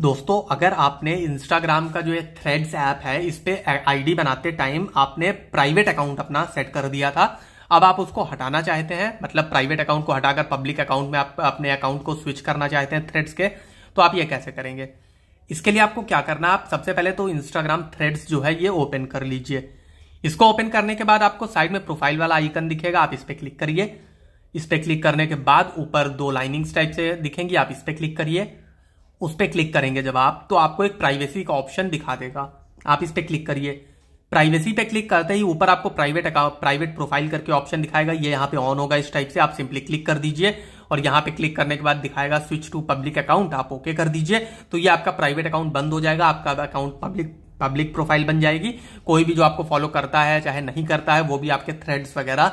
दोस्तों अगर आपने इंस्टाग्राम का जो एक थ्रेड्स ऐप है इस पे आईडी बनाते टाइम आपने प्राइवेट अकाउंट अपना सेट कर दिया था अब आप उसको हटाना चाहते हैं मतलब प्राइवेट अकाउंट को हटाकर पब्लिक अकाउंट में आप अपने अकाउंट को स्विच करना चाहते हैं थ्रेड्स के तो आप ये कैसे करेंगे इसके लिए आपको क्या करना आप सबसे पहले तो इंस्टाग्राम थ्रेड्स जो है ये ओपन कर लीजिए इसको ओपन करने के बाद आपको साइड में प्रोफाइल वाला आइकन दिखेगा आप इस पर क्लिक करिए इस पर क्लिक करने के बाद ऊपर दो लाइनिंग्स टाइप से दिखेंगी आप इस पर क्लिक करिए उस पर क्लिक करेंगे जब आप तो आपको एक प्राइवेसी का ऑप्शन दिखा देगा आप इस पर क्लिक करिए प्राइवेसी पे क्लिक करते ही ऊपर आपको प्राइवेट अकाउंट प्राइवेट प्रोफाइल करके ऑप्शन दिखाएगा ये यहाँ पे ऑन होगा इस टाइप से आप सिंपली क्लिक कर दीजिए और यहाँ पे क्लिक करने के बाद दिखाएगा स्विच टू पब्लिक अकाउंट आप ओके कर दीजिए तो ये आपका प्राइवेट अकाउंट बंद हो जाएगा आपका अकाउंट पब्लिक पब्लिक प्रोफाइल बन जाएगी कोई भी जो आपको फॉलो करता है चाहे नहीं करता है वो भी आपके थ्रेड्स वगैरह